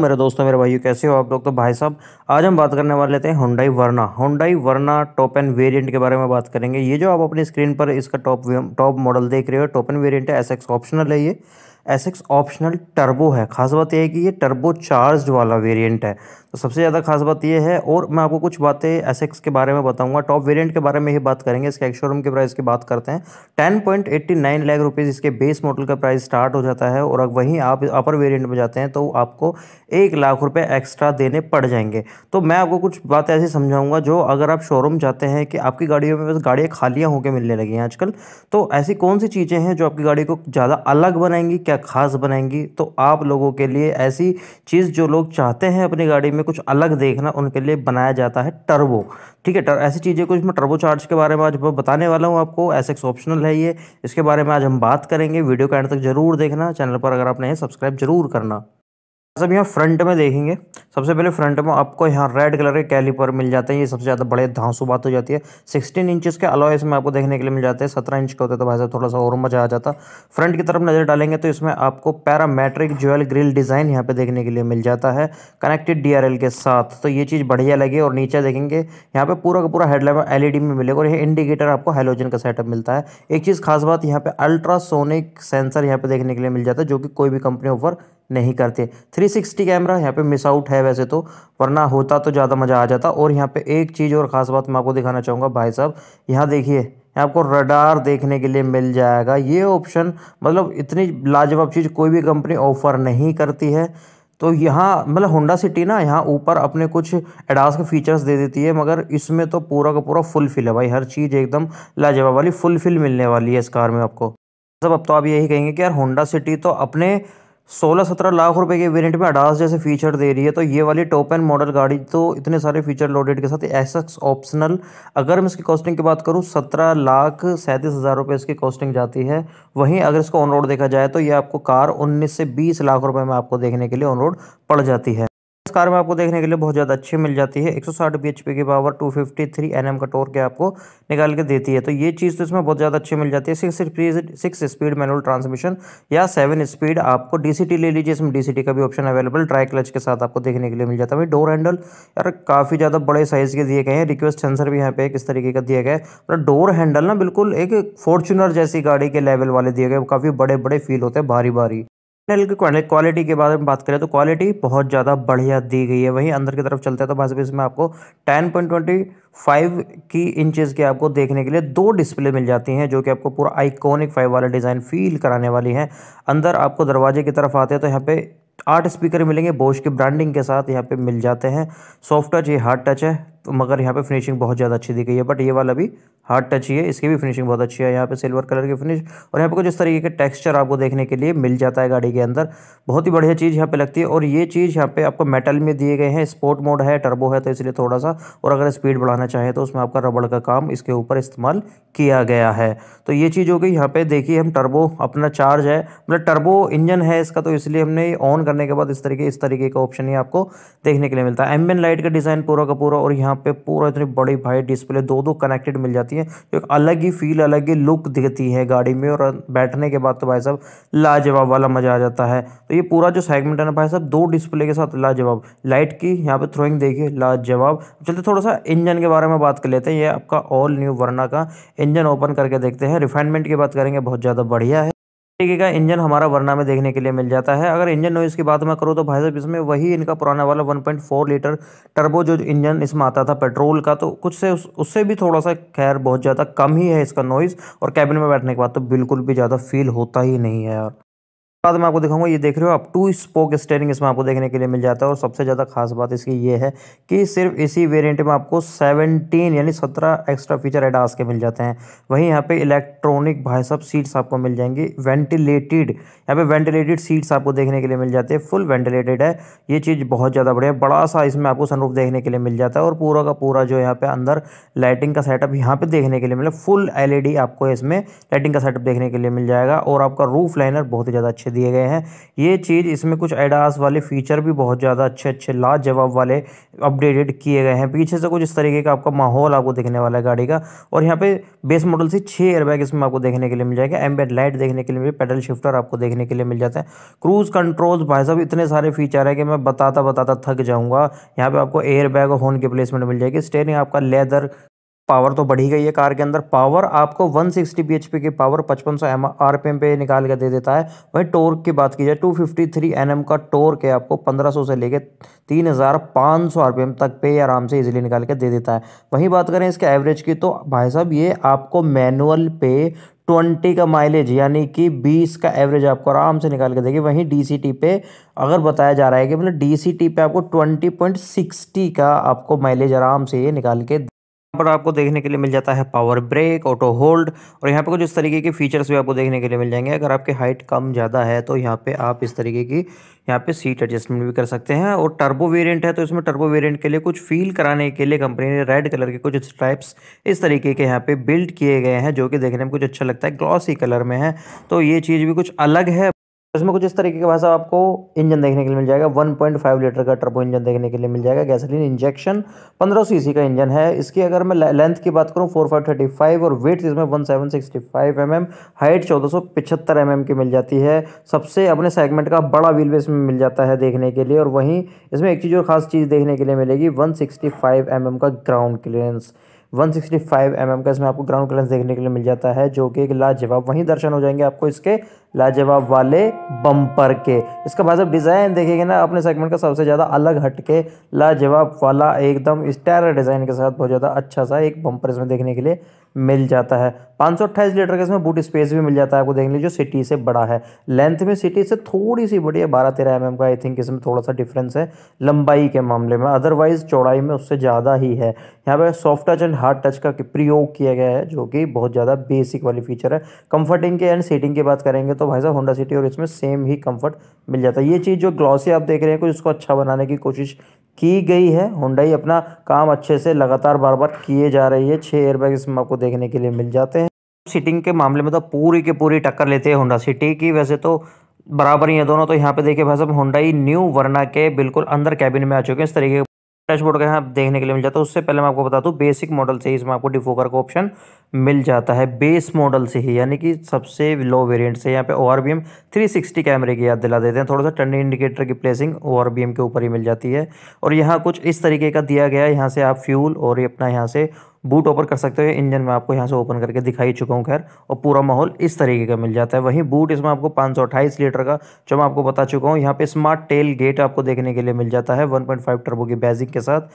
मेरे दोस्तों मेरे भाइयों कैसे हो आप लोग तो भाई साहब आज हम बात करने वाले थे Hyundai Verna Hyundai Verna top end variant के बारे में बात करेंगे ये जो आप अपनी स्क्रीन पर इसका टॉप टॉप मॉडल देख रहे हो टॉप एन वेरिएंट है एस ऑप्शनल है ये एक्स ऑप्शनल टर्बो है खास बात यह है कि ये टर्बो चार्ज वाला वेरिएंट है तो सबसे ज़्यादा खास बात यह है और मैं आपको कुछ बातें एसेक्स के बारे में बताऊंगा टॉप वेरिएंट के बारे में ही बात करेंगे इसके एक्शोरूम के प्राइस की बात करते हैं ten point eighty nine lakh rupees इसके बेस मॉडल का प्राइस स्टार्ट हो जाता है और वहीं आप अपर वेरियंट में जाते हैं तो आपको एक लाख रुपये एक्स्ट्रा देने पड़ जाएंगे तो मैं आपको कुछ बातें ऐसी समझाऊंगा जो अगर आप शोरूम जाते हैं कि आपकी गाड़ियों में बस गाड़ियाँ खालियाँ होकर मिलने लगी हैं आजकल तो ऐसी कौन सी चीज़ें हैं जो आपकी गाड़ी को ज़्यादा अलग बनाएंगी क्या ख़ास बनाएंगी तो आप लोगों के लिए ऐसी चीज़ जो लोग चाहते हैं अपनी गाड़ी में कुछ अलग देखना उनके लिए बनाया जाता है टर्बो ठीक है टर, ऐसी चीज़ें कुछ मैं टर्बो चार्ज के बारे में आज बताने वाला हूँ आपको ऐसे ऑप्शनल है ये इसके बारे में आज हम बात करेंगे वीडियो का एंड तक जरूर देखना चैनल पर अगर आपने सब्सक्राइब जरूर करना सब यहाँ फ्रंट में देखेंगे सबसे पहले फ्रंट में आपको यहाँ रेड कलर के कैलीपर मिल जाते हैं ये सबसे ज़्यादा बड़े धांसू बात हो जाती है सिक्सटीन इंचेस के अलावा इसमें आपको देखने के लिए मिल जाते हैं सत्रह इंच के होते तो भाई साहब थोड़ा सा और मजा आ जाता फ्रंट की तरफ नज़र डालेंगे तो इसमें आपको पैरामेट्रिक ज्वेल ग्रिल डिज़ाइन यहाँ पर देखने के लिए मिल जाता है कनेक्टेड डी के साथ तो ये चीज़ बढ़िया लगी और नीचे देखेंगे यहाँ पर पूरा का पूरा हेडलाइट एल e में मिलेगा और ये इंडिकेटर आपको हेलोजन का सेटअप मिलता है एक चीज़ खास बात यहाँ पर अल्ट्रासोनिक सेंसर यहाँ पर देखने के लिए मिल जाता है जो कि कोई भी कंपनी ऑफर नहीं करते 360 कैमरा यहाँ पे मिस आउट है वैसे तो वरना होता तो ज़्यादा मज़ा आ जाता और यहाँ पे एक चीज़ और ख़ास बात मैं आपको दिखाना चाहूँगा भाई साहब यहाँ देखिए यहाँ आपको रडार देखने के लिए मिल जाएगा ये ऑप्शन मतलब इतनी लाजवाब चीज़ कोई भी कंपनी ऑफ़र नहीं करती है तो यहाँ मतलब होंडा सिटी ना यहाँ ऊपर अपने कुछ एडास के फीचर्स दे देती है मगर इसमें तो पूरा का पूरा फुलफिल है भाई हर चीज़ एकदम लाजवाब वाली फुलफिल मिलने वाली है इस कार में आपको सब अब तो आप यही कहेंगे कि यार होंडा सिटी तो अपने सोलह सत्रह लाख रुपए के वेरिएंट में अडास जैसे फीचर दे रही है तो ये वाली टॉप एंड मॉडल गाड़ी तो इतने सारे फीचर लोडेड के साथ एसएक्स ऑप्शनल अगर मैं इसकी कॉस्टिंग की बात करूँ सत्रह लाख सैंतीस हज़ार रुपये इसकी कॉस्टिंग जाती है वहीं अगर इसको ऑन रोड देखा जाए तो ये आपको कार उन्नीस से बीस लाख रुपये में आपको देखने के लिए ऑन रोड पड़ जाती है इस कार में आपको देखने के लिए बहुत ज़्यादा अच्छी मिल जाती है 160 bhp की पावर 253 nm का टोर के आपको निकाल के देती है तो ये चीज़ तो इसमें बहुत ज़्यादा अच्छी मिल जाती है six six speed manual transmission या सेवन स्पीड आपको डीसीटी ले लीजिए इसमें डीसीटी का भी ऑप्शन अवेलेबल ट्राई क्लच के साथ आपको देखने के लिए मिल जाता है डोर हैंडल यार काफ़ी ज़्यादा बड़े साइज़ के दिए गए हैं रिक्वेस्ट सेंसर भी यहाँ पे किस तरीके का दिया गया है मतलब डोर हैंडल ना बिल्कुल एक फॉर्चुनर जैसी गाड़ी के लेवल वाले दिए गए काफ़ी बड़े बड़े फील होते हैं भारी भारी की क्वालिटी के बारे में बात करें तो क्वालिटी बहुत ज़्यादा बढ़िया दी गई है वहीं अंदर की तरफ चलते हैं तो भाई इसमें आपको टेन पॉइंट ट्वेंटी फाइव की इंचेस के आपको देखने के लिए दो डिस्प्ले मिल जाती हैं जो कि आपको पूरा आइकॉनिक फाइव वाला डिज़ाइन फील कराने वाली हैं अंदर आपको दरवाजे की तरफ आते हैं तो यहाँ पे आठ स्पीकर मिलेंगे बोश की ब्रांडिंग के साथ यहाँ पे मिल जाते हैं सॉफ्ट टच ये हार्ड टच है मगर यहाँ पर फिनिशिंग बहुत ज़्यादा अच्छी दी गई है बट ये वाला भी हार्ड टच ही है इसकी भी फिनिशिंग बहुत अच्छी है यहाँ पे सिल्वर कलर की फिनिश और यहाँ पे कुछ इस तरीके के टेक्सचर आपको देखने के लिए मिल जाता है गाड़ी के अंदर बहुत ही बढ़िया चीज़ यहाँ पे लगती है और ये चीज़ यहाँ पे आपको मेटल में दिए गए हैं स्पोर्ट मोड है टर्बो है तो इसलिए थोड़ा सा और अगर स्पीड बढ़ाना चाहें तो उसमें आपका रबड़ का काम इसके ऊपर इस्तेमाल किया गया है तो ये चीज़ हो गई यहाँ पर देखिए हम टर्बो अपना चार्ज है मतलब टर्बो इंजन है इसका तो इसलिए हमने ऑन करने के बाद इस तरीके इस तरीके का ऑप्शन ही आपको देखने के लिए मिलता है एम लाइट का डिज़ाइन पूरा का पूरा और यहाँ पर पूरा इतनी बड़ी भाई डिस्प्ले दो दो कनेक्टेड मिल जाती है होती है जो अलग ही फील अलग ही लुक देती है गाड़ी में और बैठने के बाद तो भाई साहब लाजवाब वाला मज़ा आ जाता है तो ये पूरा जो सेगमेंट है ना भाई साहब दो डिस्प्ले के साथ लाजवाब लाइट की यहाँ पर थ्रोइंग देखिए लाजवाब चलते थोड़ा सा इंजन के बारे में बात कर लेते हैं ये आपका ऑल न्यू वर्ना का इंजन ओपन करके देखते हैं रिफाइनमेंट की बात करेंगे बहुत ज़्यादा बढ़िया है तरीके का इंजन हमारा वरना में देखने के लिए मिल जाता है अगर इंजन नॉइज़ की बात मैं करूँ तो भाई साहब इसमें वही इनका पुराना वाला 1.4 लीटर टर्बो जो इंजन इसमें आता था पेट्रोल का तो कुछ से उस, उससे भी थोड़ा सा खैर बहुत ज़्यादा कम ही है इसका नॉइज़ और कैबिन में बैठने के बाद तो बिल्कुल भी ज़्यादा फील होता ही नहीं है यार बाद में आपको दिखाऊंगा ये देख रहे हो आप टू स्पोक स्टेयरिंग इसमें आपको देखने के लिए मिल जाता है और सबसे ज़्यादा खास बात इसकी ये है कि सिर्फ इसी वेरिएंट में आपको 17 यानी 17 एक्स्ट्रा फीचर एडास के मिल जाते हैं वहीं यहाँ पे इलेक्ट्रॉनिक भाई सब सीट्स आपको मिल जाएंगी वेंटिलेटेड यहाँ पे वेंटिलेटेड सीट्स आपको देखने के लिए मिल जाते हैं फुल वेंटिलेटेड है ये चीज़ बहुत ज़्यादा बढ़िया बड़ा सा इसमें आपको सनरूफ देखने के लिए मिल जाता है और पूरा का पूरा जो यहाँ पे अंदर लाइटिंग का सेटअप यहाँ पे देखने के लिए मिले फुल एल आपको इसमें लाइटिंग का सेटअप देखने के लिए मिल जाएगा और आपका रूफ लाइनर बहुत ही ज़्यादा अच्छे अच्छे दिए गए हैं ये चीज़ इसमें कुछ एडास वाले फीचर भी बहुत ज़्यादा अच्छे अच्छे लाजवाब वाले अपडेटेड किए गए हैं पीछे से कुछ इस तरीके का आपका माहौल आपको देखने वाला है गाड़ी का और यहाँ पे बेस मॉडल से छः एयरबैग इसमें आपको देखने के लिए मिल जाएगा एम्बेड लाइट देखने के लिए पेडल शिफ्टर आपको देखने के लिए मिल जाता है क्रूज़ कंट्रोल भाई साहब इतने सारे फीचर है कि मैं बताता बताता थक जाऊँगा यहाँ पर आपको एयरबैग और होन की प्लेसमेंट मिल जाएगी स्टेयरिंग आपका लेदर पावर तो बढ़ी गई है कार के अंदर पावर आपको 160 सिक्सटी बी एच पी की power 5500 M R P M पे निकाल के दे देता है वहीं टोर्क की बात की जाए 253 फिफ्टी एन का टोर्क है आपको 1500 से लेके 3500 आरपीएम तक पे आराम से इजीली निकाल के दे देता है वहीं बात करें इसके एवरेज की तो भाई साहब ये आपको मैनुअल पे ट्वेंटी का माइलेज यानी कि बीस का एवरेज आपको आराम से निकाल के देगी वहीं डीसीटी पे अगर बताया जा रहा है कि मतलब डीसीटी पे आपको ट्वेंटी पॉइंट सिक्सटी का आपको माइलेज आराम से ये निकाल के यहाँ पर आपको देखने के लिए मिल जाता है पावर ब्रेक ऑटो होल्ड और यहाँ पर कुछ इस तरीके के फीचर्स भी आपको देखने के लिए मिल जाएंगे अगर आपकी हाइट कम ज़्यादा है तो यहाँ पे आप इस तरीके की यहाँ पे सीट एडजस्टमेंट भी कर सकते हैं और टर्बो वेरिएंट है तो इसमें टर्बो वेरिएंट के लिए कुछ फील कराने के लिए कंपनी ने रेड कलर के कुछ स्ट्राइप्स इस तरीके के यहाँ पे बिल्ड किए गए हैं जो कि देखने में कुछ अच्छा लगता है ग्लॉसी कलर में है तो ये चीज़ भी कुछ अलग है इसमें कुछ इस तरीके का भाषा आपको इंजन देखने के लिए मिल जाएगा 1.5 लीटर का टर्बो इंजन देखने के लिए मिल जाएगा गैसोलीन इंजेक्शन 1500 सीसी का इंजन है इसकी अगर मैं लेंथ की बात करूं 4535 और वेट इसमें 1765 एमएम हाइट 1475 mm की मिल जाती है सबसे अपने सेगमेंट का बड़ा व्हील बेस में मिल जाता है देखने के लिए और वहीं इसमें एक चीज़ और खास चीज़ देखने के लिए मिलेगी वन सिक्सटी mm का ground clearance one sixty five M M का इसमें आपको ग्राउंड क्लियरेंस देखने के लिए मिल जाता है जो कि एक लाजवाब वहीं दर्शन हो जाएंगे आपको इसके लाजवाब वाले बम्पर के इसका भाई साहब डिज़ाइन देखेंगे ना अपने सेगमेंट का सबसे ज़्यादा अलग हट के लाजवाब वाला एकदम स्टैर डिज़ाइन के साथ बहुत ज़्यादा अच्छा सा एक बम्पर इसमें देखने के लिए मिल जाता है पाँच लीटर का इसमें बूट स्पेस भी मिल जाता है आपको देख लीजिए जो सिटी से बड़ा है लेंथ में सिटी से थोड़ी सी बड़ी है बारह तेरह एम का आई थिंक इसमें थोड़ा सा डिफरेंस है लंबाई के मामले में अदरवाइज़ चौड़ाई में उससे ज़्यादा ही है यहाँ पर soft touch and hard touch का प्रयोग किया गया है जो कि बहुत ज़्यादा बेसिक वाली फीचर है कंफर्टिंग के एंड सीटिंग की बात करेंगे तो भाई साहब होंडा सिटी और इसमें सेम ही कंफर्ट मिल जाता है ये चीज़ जो ग्लॉसी आप देख रहे हैं कुछ उसको अच्छा बनाने की कोशिश की गई है होंडा ही अपना काम अच्छे से लगातार बार बार किए जा रही है छः एयरबैग इसमें आपको देखने के लिए मिल जाते हैं सीटिंग के मामले में तो पूरी की पूरी टक्कर लेते हैं होंडा सिटी की वैसे तो बराबर ही है दोनों तो यहाँ पे देखिए भाई साहब होंडाई न्यू वरना के बिल्कुल अंदर कैबिन में आ चुके हैं इस तरीके डैशबोर्ड का यहाँ देखने के लिए मिल जाता है उससे पहले मैं आपको बता दूँ बेसिक मॉडल से ही इसमें आपको डिफोकर का ऑप्शन मिल जाता है बेस मॉडल से ही यानी कि सबसे लो वेरिएंट से यहाँ पे O R B M three sixty कैमरे की याद दिला देते हैं थोड़ा सा टर्निंग इंडिकेटर की placing O R B M के ऊपर ही मिल जाती है और यहाँ कुछ इस तरीके का दिया गया है यहाँ से आप फ्यूल और अपना यहाँ से बूट ओपन कर सकते हो इंजन में आपको यहाँ से ओपन करके दिखाई चुका हूँ खैर और पूरा माहौल इस तरीके का मिल जाता है वहीं बूट इसमें आपको पाँच लीटर का जो मैं आपको बता चुका हूँ यहाँ पे स्मार्ट टेल गेट आपको देखने के लिए मिल जाता है वन पॉइंट टर्बो की बैजिंग के साथ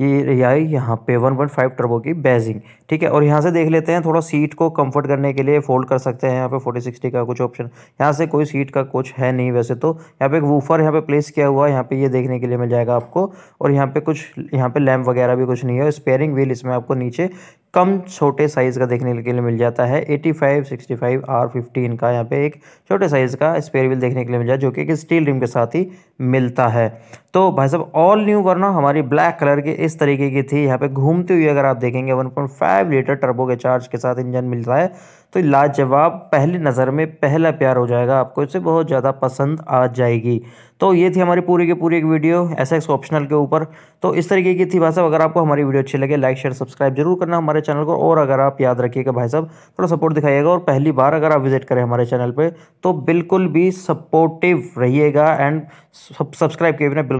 ये आई यहाँ पे 1.5 टर्बो की बैजिंग ठीक है और यहाँ से देख लेते हैं थोड़ा सीट को कंफर्ट करने के लिए फोल्ड कर सकते हैं यहाँ पे 40 60 का कुछ ऑप्शन यहाँ से कोई सीट का कुछ है नहीं वैसे तो यहाँ पे एक वूफर यहाँ पे प्लेस किया हुआ है यहाँ पे ये देखने के लिए मिल जाएगा आपको और यहाँ पे कुछ यहाँ पे लैम्प वगैरह भी कुछ नहीं है स्पेयरिंग व्हील इसमें आपको नीचे कम छोटे साइज़ का देखने के लिए मिल जाता है 85, 65 आर फिफ्टीन का यहाँ पे एक छोटे साइज़ का स्पेयर व्हील देखने के लिए मिल जाए जो कि एक स्टील रिम के साथ ही मिलता है तो भाई साहब ऑल न्यू वरना हमारी ब्लैक कलर की इस तरीके की थी यहाँ पे घूमती हुई अगर आप देखेंगे 1.5 लीटर टर्बो के चार्ज के साथ इंजन मिलता है तो लाजवाब पहली नज़र में पहला प्यार हो जाएगा आपको इसे बहुत ज़्यादा पसंद आ जाएगी तो ये थी हमारी पूरी की पूरी एक वीडियो एस एक्स ऑप्शनल के ऊपर तो इस तरीके की थी भाई साहब अगर आपको हमारी वीडियो अच्छी लगे लाइक शेयर सब्सक्राइब जरूर करना हमारे चैनल को और अगर आप याद रखिएगा भाई साहब थोड़ा सपोर्ट दिखाइएगा और पहली बार अगर आप विजिट करें हमारे चैनल पर तो बिल्कुल भी सपोर्टिव रहिएगा एंड सब्सक्राइब किए बिना